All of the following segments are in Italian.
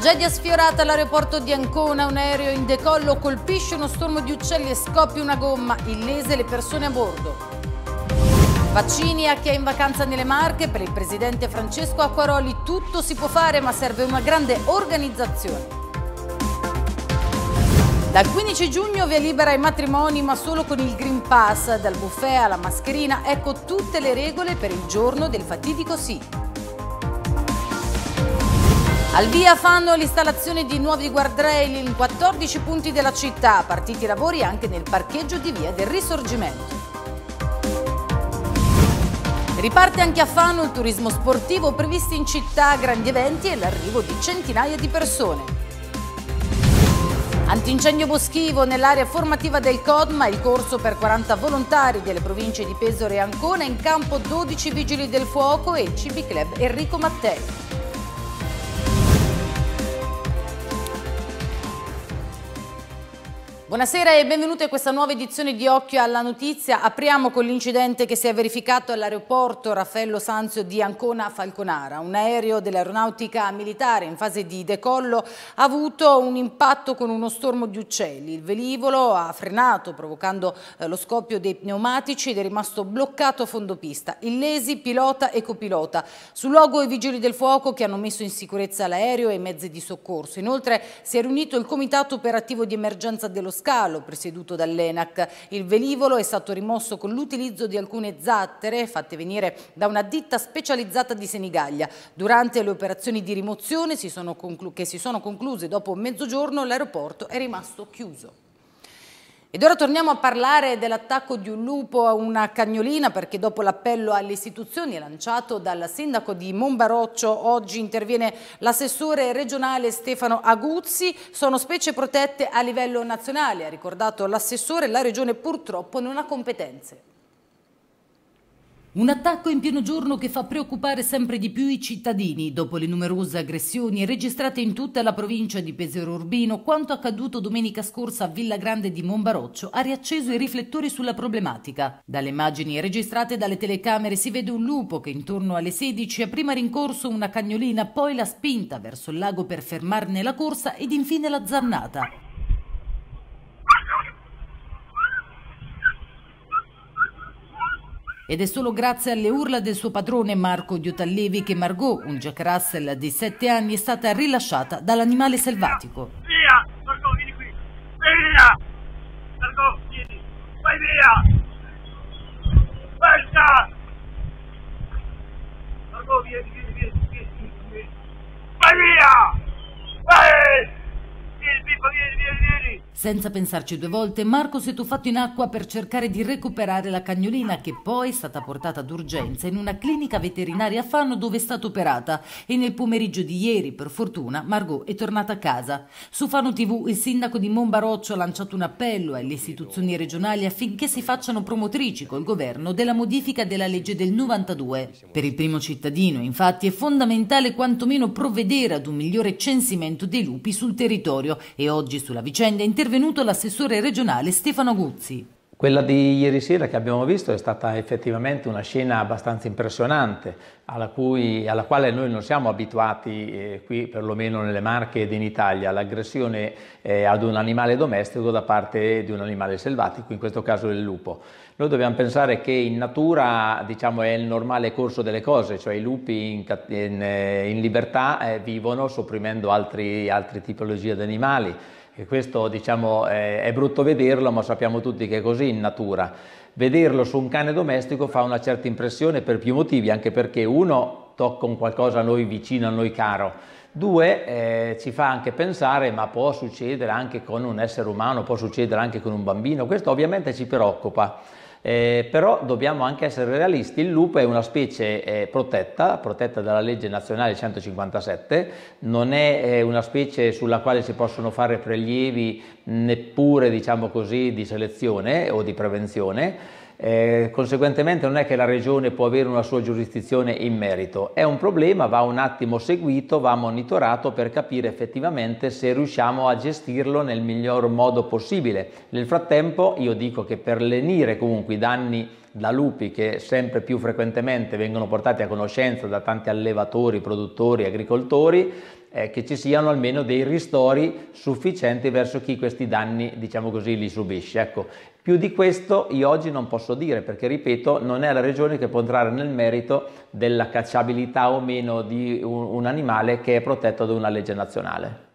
Tragedia sfiorata all'aeroporto di Ancona, un aereo in decollo colpisce uno stormo di uccelli e scoppia una gomma, illese le persone a bordo. Vaccini a chi è in vacanza nelle Marche, per il presidente Francesco Acquaroli tutto si può fare ma serve una grande organizzazione. Dal 15 giugno via libera ai matrimoni ma solo con il Green Pass, dal buffet alla mascherina, ecco tutte le regole per il giorno del fatidico sì. Al via fanno l'installazione di nuovi guardrail in 14 punti della città, partiti i lavori anche nel parcheggio di via del Risorgimento. Riparte anche a Fano il turismo sportivo, previsto in città grandi eventi e l'arrivo di centinaia di persone. Antincendio boschivo nell'area formativa del CODMA, il corso per 40 volontari delle province di Pesore e Ancona, in campo 12 vigili del fuoco e il CB Club Enrico Mattei. Buonasera e benvenuti a questa nuova edizione di Occhio alla Notizia. Apriamo con l'incidente che si è verificato all'aeroporto Raffaello Sanzio di Ancona Falconara. Un aereo dell'aeronautica militare in fase di decollo ha avuto un impatto con uno stormo di uccelli. Il velivolo ha frenato provocando eh, lo scoppio dei pneumatici ed è rimasto bloccato a fondo pista. Illesi pilota e copilota. Sul luogo i vigili del fuoco che hanno messo in sicurezza l'aereo e i mezzi di soccorso. Inoltre si è riunito il comitato operativo di emergenza dello scalo presieduto dall'ENAC. Il velivolo è stato rimosso con l'utilizzo di alcune zattere fatte venire da una ditta specializzata di Senigallia. Durante le operazioni di rimozione si che si sono concluse dopo mezzogiorno l'aeroporto è rimasto chiuso. Ed ora torniamo a parlare dell'attacco di un lupo a una cagnolina perché dopo l'appello alle istituzioni lanciato dal sindaco di Monbaroccio oggi interviene l'assessore regionale Stefano Aguzzi. Sono specie protette a livello nazionale, ha ricordato l'assessore, la regione purtroppo non ha competenze. Un attacco in pieno giorno che fa preoccupare sempre di più i cittadini dopo le numerose aggressioni registrate in tutta la provincia di Pesero Urbino, quanto accaduto domenica scorsa a Villa Grande di Monbaroccio ha riacceso i riflettori sulla problematica. Dalle immagini registrate dalle telecamere si vede un lupo che intorno alle 16 ha prima rincorso una cagnolina, poi la spinta verso il lago per fermarne la corsa ed infine la zannata. Ed è solo grazie alle urla del suo padrone Marco Diotallevi che Margot, un Jack Russell di 7 anni, è stata rilasciata dall'animale selvatico. Via! Margot, vieni qui! Vieni via! Margot, vieni! Vai via! Basta! Margot, vieni, vieni, vieni! vieni, vieni. Vai via! Pippo, vieni, vieni, vieni. Senza pensarci due volte, Marco si è tuffato in acqua per cercare di recuperare la cagnolina che poi è stata portata d'urgenza in una clinica veterinaria a Fano dove è stata operata e nel pomeriggio di ieri, per fortuna, Margot è tornata a casa. Su Fano TV il sindaco di Monbaroccio ha lanciato un appello alle istituzioni regionali affinché si facciano promotrici col governo della modifica della legge del 92. Per il primo cittadino, infatti, è fondamentale quantomeno provvedere ad un migliore censimento dei lupi sul territorio e oggi sulla vicenda è intervenuto l'assessore regionale Stefano Guzzi. Quella di ieri sera che abbiamo visto è stata effettivamente una scena abbastanza impressionante, alla, cui, alla quale noi non siamo abituati eh, qui, perlomeno nelle Marche ed in Italia, l'aggressione eh, ad un animale domestico da parte di un animale selvatico, in questo caso il lupo. Noi dobbiamo pensare che in natura diciamo, è il normale corso delle cose, cioè i lupi in, in, eh, in libertà eh, vivono sopprimendo altri, altre tipologie di animali. E questo diciamo, eh, è brutto vederlo, ma sappiamo tutti che è così in natura. Vederlo su un cane domestico fa una certa impressione per più motivi, anche perché uno tocca un qualcosa a noi vicino, a noi caro. Due, eh, ci fa anche pensare, ma può succedere anche con un essere umano, può succedere anche con un bambino. Questo ovviamente ci preoccupa. Eh, però dobbiamo anche essere realisti, il lupo è una specie eh, protetta, protetta dalla legge nazionale 157, non è eh, una specie sulla quale si possono fare prelievi neppure diciamo così, di selezione o di prevenzione, eh, conseguentemente non è che la regione può avere una sua giurisdizione in merito, è un problema, va un attimo seguito, va monitorato per capire effettivamente se riusciamo a gestirlo nel miglior modo possibile. Nel frattempo io dico che per lenire comunque i danni da lupi che sempre più frequentemente vengono portati a conoscenza da tanti allevatori, produttori, agricoltori, eh, che ci siano almeno dei ristori sufficienti verso chi questi danni, diciamo così, li subisce. Ecco, più di questo io oggi non posso dire perché, ripeto, non è la regione che può entrare nel merito della cacciabilità o meno di un, un animale che è protetto da una legge nazionale.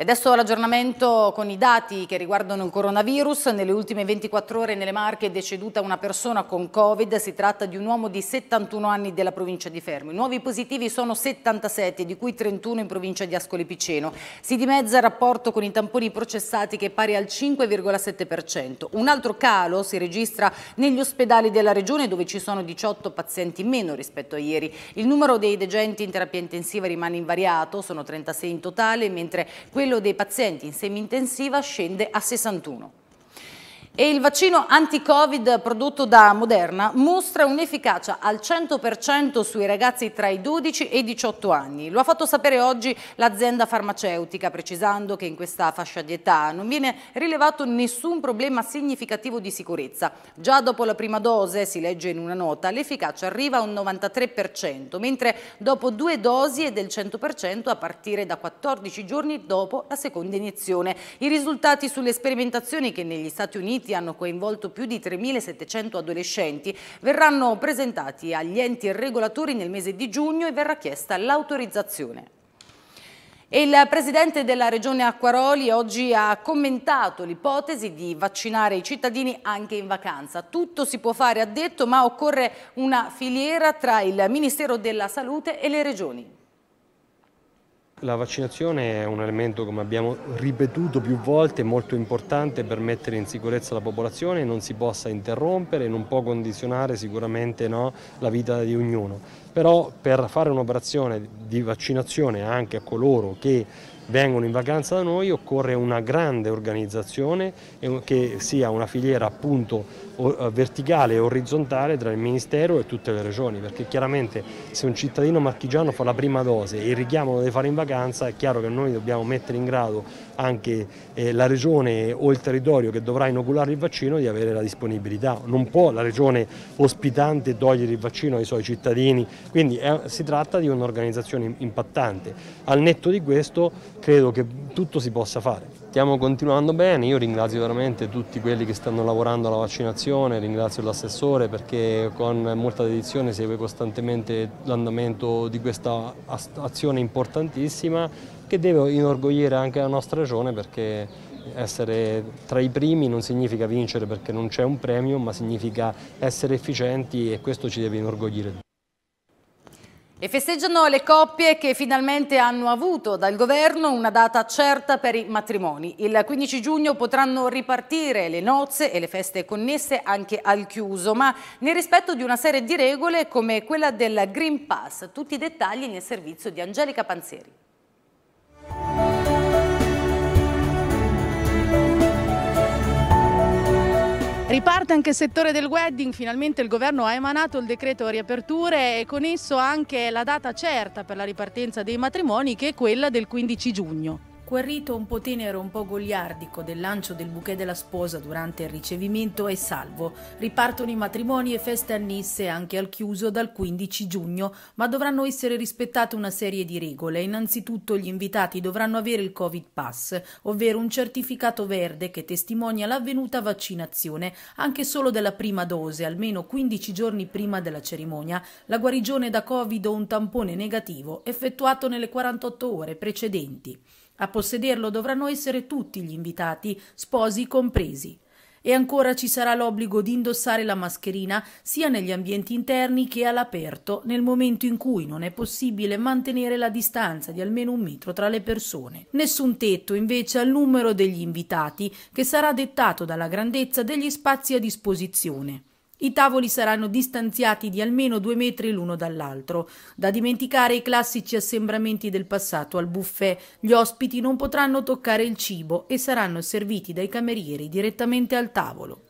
E adesso l'aggiornamento con i dati che riguardano il coronavirus. Nelle ultime 24 ore nelle Marche è deceduta una persona con Covid. Si tratta di un uomo di 71 anni della provincia di Fermo. I nuovi positivi sono 77, di cui 31 in provincia di Ascoli Piceno. Si dimezza il rapporto con i tamponi processati che è pari al 5,7%. Un altro calo si registra negli ospedali della regione dove ci sono 18 pazienti in meno rispetto a ieri. Il numero dei degenti in terapia intensiva rimane invariato, sono 36 in totale, mentre quello quello dei pazienti in semi-intensiva scende a 61. E il vaccino anti-Covid prodotto da Moderna mostra un'efficacia al 100% sui ragazzi tra i 12 e i 18 anni. Lo ha fatto sapere oggi l'azienda farmaceutica, precisando che in questa fascia di età non viene rilevato nessun problema significativo di sicurezza. Già dopo la prima dose, si legge in una nota, l'efficacia arriva a un 93%, mentre dopo due dosi è del 100% a partire da 14 giorni dopo la seconda iniezione. I risultati sulle sperimentazioni che negli Stati Uniti acquisti hanno coinvolto più di 3.700 adolescenti, verranno presentati agli enti regolatori nel mese di giugno e verrà chiesta l'autorizzazione. Il presidente della regione Acquaroli oggi ha commentato l'ipotesi di vaccinare i cittadini anche in vacanza. Tutto si può fare, ha detto, ma occorre una filiera tra il Ministero della Salute e le regioni. La vaccinazione è un elemento, come abbiamo ripetuto più volte, molto importante per mettere in sicurezza la popolazione, non si possa interrompere, non può condizionare sicuramente no, la vita di ognuno. Però per fare un'operazione di vaccinazione anche a coloro che vengono in vacanza da noi occorre una grande organizzazione che sia una filiera appunto eh, verticale e orizzontale tra il Ministero e tutte le regioni, perché chiaramente se un cittadino marchigiano fa la prima dose e il richiamo lo deve fare in vacanza, è chiaro che noi dobbiamo mettere in grado anche eh, la regione o il territorio che dovrà inoculare il vaccino di avere la disponibilità. Non può la regione ospitante togliere il vaccino ai suoi cittadini, quindi è, eh, si tratta di un'organizzazione impattante. Al netto di questo credo che tutto si possa fare. Stiamo continuando bene, io ringrazio veramente tutti quelli che stanno lavorando alla vaccinazione, ringrazio l'assessore perché con molta dedizione segue costantemente l'andamento di questa azione importantissima che deve inorgogliere anche la nostra regione perché essere tra i primi non significa vincere perché non c'è un premio ma significa essere efficienti e questo ci deve inorgogliere. E festeggiano le coppie che finalmente hanno avuto dal governo una data certa per i matrimoni. Il 15 giugno potranno ripartire le nozze e le feste connesse anche al chiuso, ma nel rispetto di una serie di regole come quella del Green Pass. Tutti i dettagli nel servizio di Angelica Panzeri. Riparte anche il settore del wedding, finalmente il governo ha emanato il decreto riaperture e con esso anche la data certa per la ripartenza dei matrimoni che è quella del 15 giugno. Quel rito un po' tenero, un po' goliardico del lancio del bouquet della sposa durante il ricevimento è salvo. Ripartono i matrimoni e feste annesse anche al chiuso dal 15 giugno, ma dovranno essere rispettate una serie di regole. Innanzitutto gli invitati dovranno avere il Covid Pass, ovvero un certificato verde che testimonia l'avvenuta vaccinazione, anche solo della prima dose, almeno 15 giorni prima della cerimonia, la guarigione da Covid o un tampone negativo effettuato nelle 48 ore precedenti. A possederlo dovranno essere tutti gli invitati, sposi compresi. E ancora ci sarà l'obbligo di indossare la mascherina sia negli ambienti interni che all'aperto nel momento in cui non è possibile mantenere la distanza di almeno un metro tra le persone. Nessun tetto invece al numero degli invitati che sarà dettato dalla grandezza degli spazi a disposizione. I tavoli saranno distanziati di almeno due metri l'uno dall'altro. Da dimenticare i classici assembramenti del passato al buffet. Gli ospiti non potranno toccare il cibo e saranno serviti dai camerieri direttamente al tavolo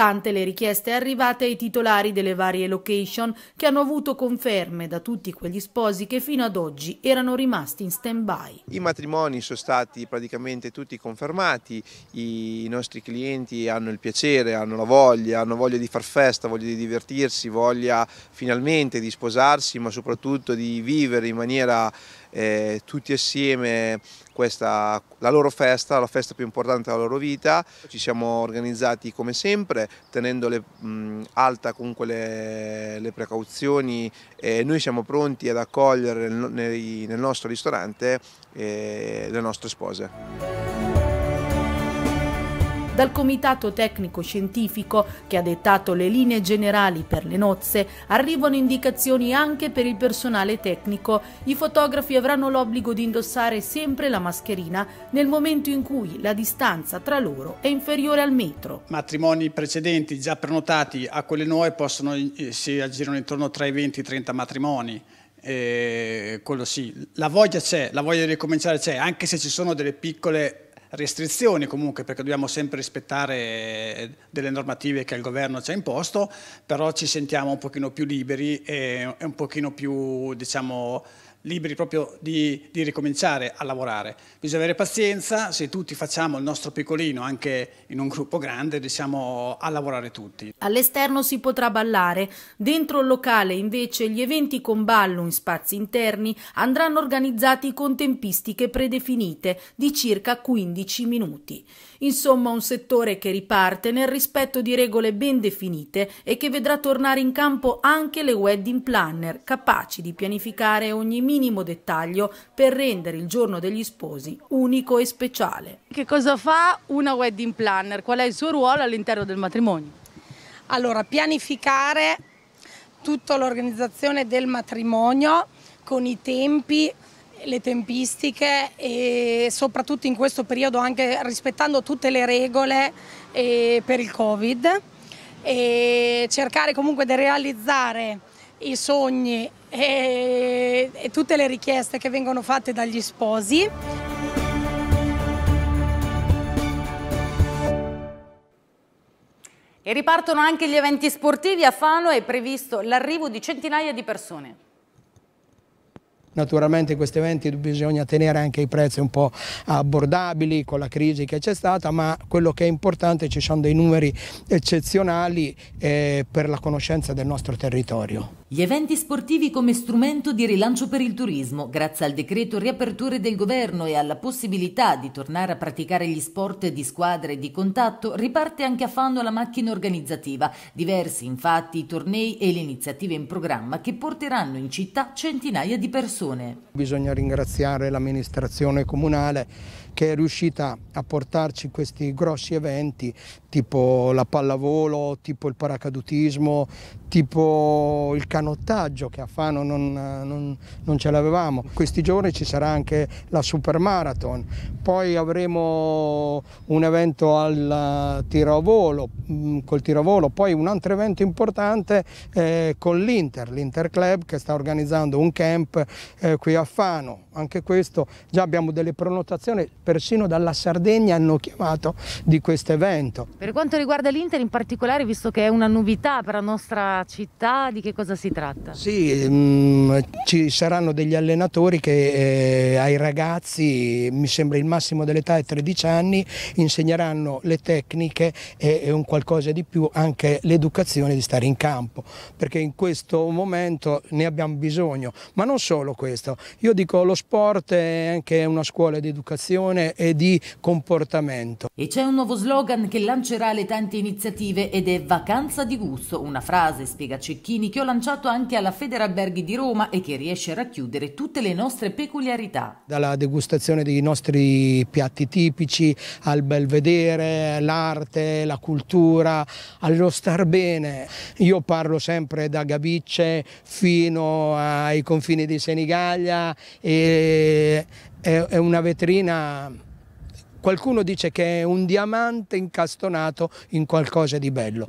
nonostante le richieste arrivate ai titolari delle varie location che hanno avuto conferme da tutti quegli sposi che fino ad oggi erano rimasti in stand-by. I matrimoni sono stati praticamente tutti confermati, i nostri clienti hanno il piacere, hanno la voglia, hanno voglia di far festa, voglia di divertirsi, voglia finalmente di sposarsi ma soprattutto di vivere in maniera eh, tutti assieme questa, la loro festa, la festa più importante della loro vita. Ci siamo organizzati come sempre tenendo le, alta comunque le, le precauzioni e noi siamo pronti ad accogliere nel, nel nostro ristorante eh, le nostre spose dal Comitato Tecnico Scientifico che ha dettato le linee generali per le nozze, arrivano indicazioni anche per il personale tecnico. I fotografi avranno l'obbligo di indossare sempre la mascherina nel momento in cui la distanza tra loro è inferiore al metro. Matrimoni precedenti già prenotati a quelle nuove possono, eh, si aggirano intorno tra i 20 e i 30 matrimoni. Eh, quello sì, la voglia c'è, la voglia di ricominciare c'è, anche se ci sono delle piccole restrizioni comunque perché dobbiamo sempre rispettare eh, delle normative che il governo ci ha imposto, però ci sentiamo un pochino più liberi e un pochino più diciamo, liberi proprio di, di, ricominciare a lavorare. Bisogna avere pazienza, se tutti facciamo il nostro piccolino anche in un gruppo grande riusciamo a lavorare tutti. All'esterno si potrà ballare, dentro il locale invece gli eventi con ballo in spazi interni andranno organizzati con tempistiche predefinite di circa 15 minuti. Insomma, un settore che riparte nel rispetto di regole ben definite e che vedrà tornare in campo anche le wedding planner, capaci di pianificare ogni minimo dettaglio per rendere il giorno degli sposi unico e speciale. Che cosa fa una wedding planner? Qual è il suo ruolo all'interno del matrimonio? Allora, pianificare tutta l'organizzazione del matrimonio con i tempi, le tempistiche e soprattutto in questo periodo anche rispettando tutte le regole eh, per il Covid e cercare comunque di realizzare i sogni e, e tutte le richieste che vengono fatte dagli sposi. E ripartono anche gli eventi sportivi a Fano è previsto l'arrivo di centinaia di persone. Naturalmente in questi eventi bisogna tenere anche i prezzi un po' abbordabili con la crisi che c'è stata, ma quello che è importante è che ci sono dei numeri eccezionali eh, per la conoscenza del nostro territorio. Gli eventi sportivi come strumento di rilancio per il turismo, grazie al decreto riaperture del governo e alla possibilità di tornare a praticare gli sport di squadra e di contatto, riparte anche a Fano la macchina organizzativa. Diversi infatti i tornei e le iniziative in programma che porteranno in città centinaia di persone persone. Bisogna ringraziare l'amministrazione comunale che è riuscita a portarci questi grossi eventi tipo la pallavolo, tipo il paracadutismo, tipo il canottaggio che a Fano non, non, non ce l'avevamo. Questi giorni ci sarà anche la Super Marathon, poi avremo un evento al tiro a volo, mm, col tiro a volo, poi un altro evento importante eh, con l'Inter, l'Inter Club che sta organizzando un camp eh, qui a Fano. Anche questo già abbiamo delle prenotazioni, persino dalla Sardegna hanno chiamato di questo evento. Per quanto riguarda l'Inter in particolare, visto che è una novità per la nostra città, di che cosa si tratta? Sì, mh, mm, ci saranno degli allenatori che eh, ai ragazzi, mi sembra il massimo dell'età è 13 anni, insegneranno le tecniche e, e un qualcosa di più anche l'educazione di stare in campo, perché in questo momento ne abbiamo bisogno, ma non solo questo. Io dico lo sport è anche una scuola di educazione e di comportamento. E c'è un nuovo slogan che lancerà le tante iniziative ed è vacanza di gusto, una frase spiega Cecchini, che ho lanciato anche alla Federalberghi di Roma e che riesce a racchiudere tutte le nostre peculiarità. Dalla degustazione dei nostri piatti tipici, al belvedere, l'arte, la cultura, allo star bene. Io parlo sempre da Gabicce fino ai confini di Senigallia e è una vetrina Qualcuno dice che è un diamante incastonato in qualcosa di bello.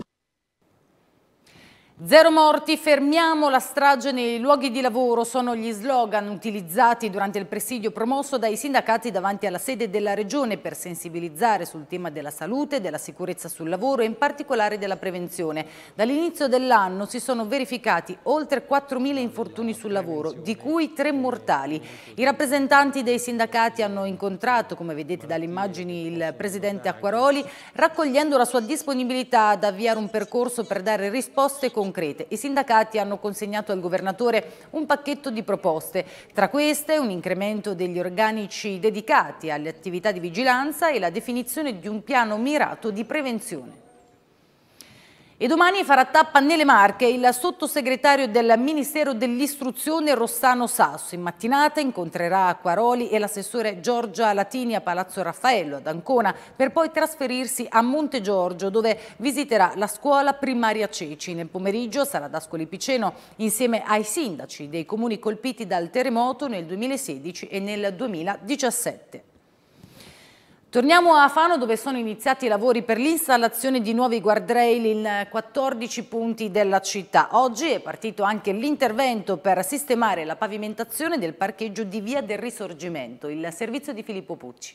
Zero morti, fermiamo la strage nei luoghi di lavoro sono gli slogan utilizzati durante il presidio promosso dai sindacati davanti alla sede della Regione per sensibilizzare sul tema della salute, della sicurezza sul lavoro e in particolare della prevenzione. Dall'inizio dell'anno si sono verificati oltre 4.000 infortuni sul lavoro, di cui tre mortali. I rappresentanti dei sindacati hanno incontrato, come vedete dalle immagini, il presidente Acquaroli, raccogliendo la sua disponibilità ad avviare un percorso per dare risposte concrete concrete. I sindacati hanno consegnato al governatore un pacchetto di proposte, tra queste un incremento degli organici dedicati alle attività di vigilanza e la definizione di un piano mirato di prevenzione. E domani farà tappa nelle Marche il sottosegretario del Ministero dell'Istruzione Rossano Sasso. In mattinata incontrerà Quaroli e l'assessore Giorgia Latini a Palazzo Raffaello ad Ancona per poi trasferirsi a Monte Giorgio dove visiterà la scuola primaria Ceci. Nel pomeriggio sarà ad Ascoli Piceno insieme ai sindaci dei comuni colpiti dal terremoto nel 2016 e nel 2017. Torniamo a Fano dove sono iniziati i lavori per l'installazione di nuovi guardrail in 14 punti della città. Oggi è partito anche l'intervento per sistemare la pavimentazione del parcheggio di Via del Risorgimento, il servizio di Filippo Pucci.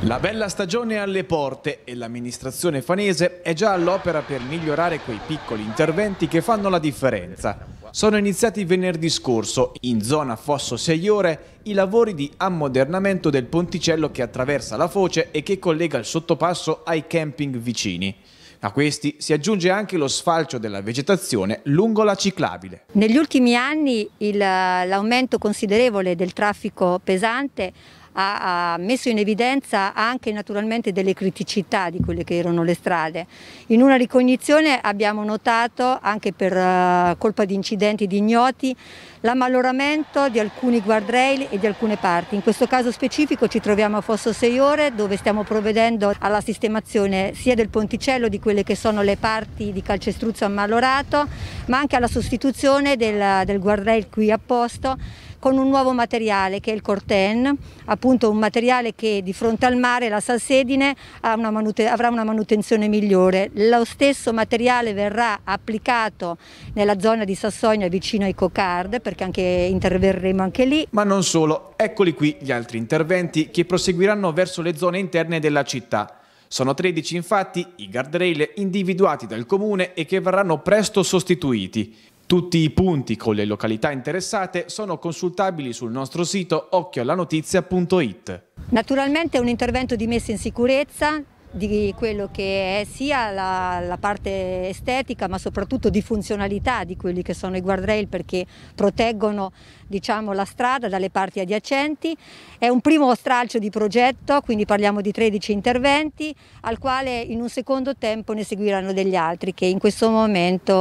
La bella stagione è alle porte e l'amministrazione fanese è già all'opera per migliorare quei piccoli interventi che fanno la differenza. Sono iniziati venerdì scorso, in zona Fosso Seiore, i lavori di ammodernamento del ponticello che attraversa la foce e che collega il sottopasso ai camping vicini. A questi si aggiunge anche lo sfalcio della vegetazione lungo la ciclabile. Negli ultimi anni l'aumento considerevole del traffico pesante ha, ha messo in evidenza anche naturalmente delle criticità di quelle che erano le strade. In una ricognizione abbiamo notato anche per uh, colpa di incidenti di ignoti l'ammaloramento di alcuni guardrail e di alcune parti. In questo caso specifico ci troviamo a Fosso Seiore dove stiamo provvedendo alla sistemazione sia del ponticello di quelle che sono le parti di calcestruzzo ammalorato ma anche alla sostituzione del, del guardrail qui a posto con un nuovo materiale che è il corten, appunto un materiale che di fronte al mare, la salsedine, una avrà una manutenzione migliore. Lo stesso materiale verrà applicato nella zona di Sassonia vicino ai Cocard perché anche interverremo anche lì. Ma non solo, eccoli qui gli altri interventi che proseguiranno verso le zone interne della città. Sono 13 infatti i guardrail individuati dal comune e che verranno presto sostituiti. Tutti i punti con le località interessate sono consultabili sul nostro sito occhioallanotizia.it. Naturalmente è un intervento di messa in sicurezza di quello che è sia la, la, parte estetica ma soprattutto di funzionalità di quelli che sono i guardrail perché proteggono diciamo, la strada dalle parti adiacenti. È un primo stralcio di progetto, quindi parliamo di 13 interventi, al quale in un secondo tempo ne seguiranno degli altri che in questo momento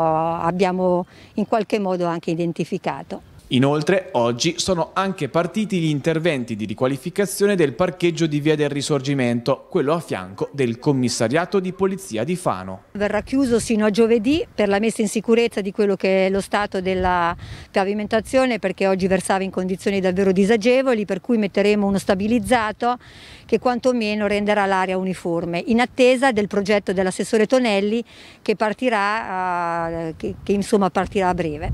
abbiamo in qualche modo anche identificato. Inoltre, oggi sono anche partiti gli interventi di riqualificazione del parcheggio di Via del Risorgimento, quello a fianco del commissariato di polizia di Fano. Verrà chiuso sino a giovedì per la messa in sicurezza di quello che è lo stato della pavimentazione perché oggi versava in condizioni davvero disagevoli, per cui metteremo uno stabilizzato che quantomeno renderà l'area uniforme, in attesa del progetto dell'assessore Tonelli che partirà, eh, che, insomma partirà a breve.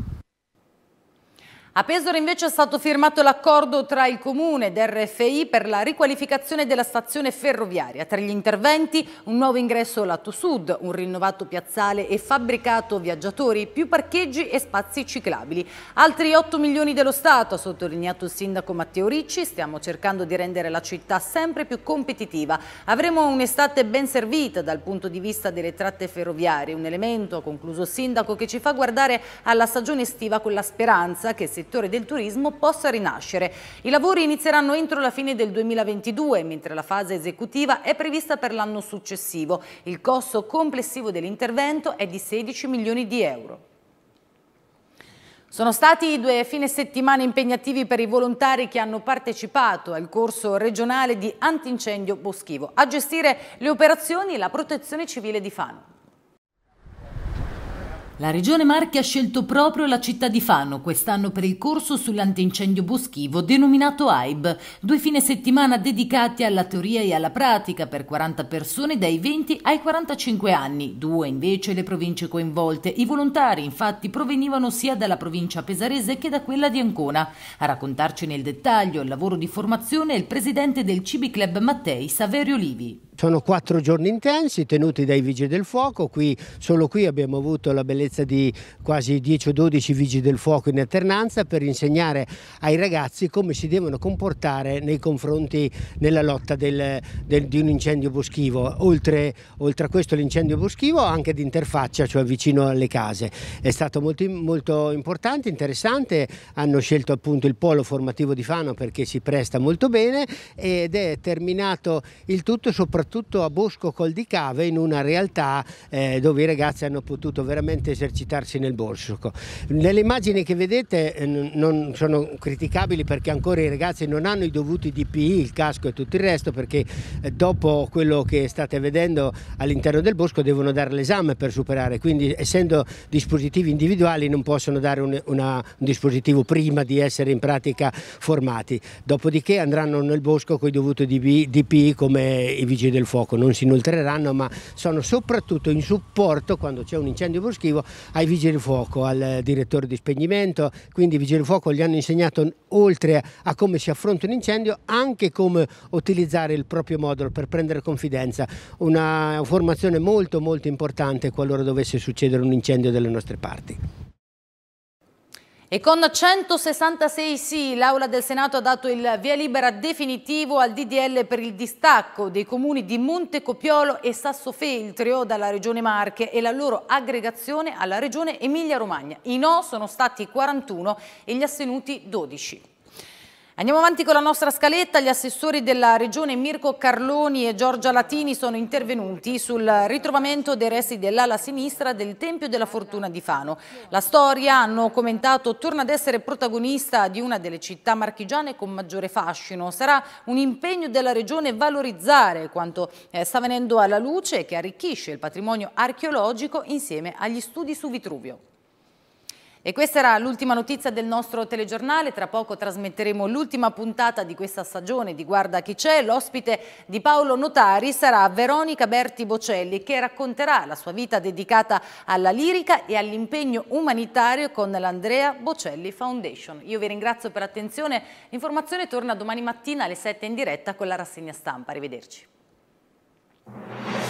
A Pesaro invece è stato firmato l'accordo tra il Comune ed RFI per la riqualificazione della stazione ferroviaria. Tra gli interventi un nuovo ingresso lato sud, un rinnovato piazzale e fabbricato viaggiatori, più parcheggi e spazi ciclabili. Altri 8 milioni dello Stato, ha sottolineato il sindaco Matteo Ricci, stiamo cercando di rendere la città sempre più competitiva. Avremo un'estate ben servita dal punto di vista delle tratte ferroviarie, un elemento, ha concluso il sindaco, che ci fa guardare alla stagione estiva con la speranza che si settore del turismo possa rinascere. I lavori inizieranno entro la fine del 2022, mentre la fase esecutiva è prevista per l'anno successivo. Il costo complessivo dell'intervento è di 16 milioni di euro. Sono stati due fine settimana impegnativi per i volontari che hanno partecipato al corso regionale di antincendio boschivo. A gestire le operazioni la protezione civile di Fano. La Regione Marche ha scelto proprio la città di Fano quest'anno per il corso sull'antincendio boschivo denominato AIB, due fine settimana dedicati alla teoria e alla pratica per 40 persone dai 20 ai 45 anni, due invece le province coinvolte. I volontari infatti provenivano sia dalla provincia pesarese che da quella di Ancona. A raccontarci nel dettaglio il lavoro di formazione è il presidente del Cibi Club Mattei, Saverio Livi. Sono quattro giorni intensi tenuti dai Vigili del Fuoco, qui, solo qui abbiamo avuto la bellezza presenza di quasi 10 o 12 vigili del fuoco in alternanza per insegnare ai ragazzi come si devono comportare nei confronti nella lotta del, del, di un incendio boschivo. Oltre, oltre a questo l'incendio boschivo anche di interfaccia, cioè vicino alle case. È stato molto, molto importante, interessante, hanno scelto appunto il polo formativo di Fano perché si presta molto bene ed è terminato il tutto soprattutto a Bosco Col di Cave in una realtà eh, dove i ragazzi hanno potuto veramente esercitarsi nel bosco. Nelle immagini che vedete eh, non sono criticabili perché ancora i ragazzi non hanno i dovuti DPI, il casco e tutto il resto perché eh, dopo quello che state vedendo all'interno del bosco devono dare l'esame per superare, quindi essendo dispositivi individuali non possono dare un, una, un dispositivo prima di essere in pratica formati, dopodiché andranno nel bosco con i dovuti DPI come i vigili del fuoco, non si inoltreranno ma sono soprattutto in supporto quando c'è un incendio boschivo ai vigili fuoco, al direttore di spegnimento, quindi i vigili fuoco gli hanno insegnato oltre a come si affronta un incendio anche come utilizzare il proprio modulo per prendere confidenza, una formazione molto molto importante qualora dovesse succedere un incendio delle nostre parti. E con 166 sì, l'Aula del Senato ha dato il via libera definitivo al DDL per il distacco dei comuni di Montecopiolo e Sassofeltrio dalla Regione Marche e la loro aggregazione alla Regione Emilia-Romagna. I no sono stati 41 e gli astenuti 12. Andiamo avanti con la nostra scaletta, gli assessori della regione Mirko Carloni e Giorgia Latini sono intervenuti sul ritrovamento dei resti dell'ala sinistra del Tempio della Fortuna di Fano. La storia, hanno commentato, torna ad essere protagonista di una delle città marchigiane con maggiore fascino. Sarà un impegno della regione valorizzare quanto eh, sta venendo alla luce e che arricchisce il patrimonio archeologico insieme agli studi su Vitruvio. E questa era l'ultima notizia del nostro telegiornale, tra poco trasmetteremo l'ultima puntata di questa stagione di Guarda chi c'è, l'ospite di Paolo Notari sarà Veronica Berti Bocelli che racconterà la sua vita dedicata alla lirica e all'impegno umanitario con l'Andrea Bocelli Foundation. Io vi ringrazio per l'attenzione, l'informazione torna domani mattina alle 7 in diretta con la rassegna stampa, arrivederci.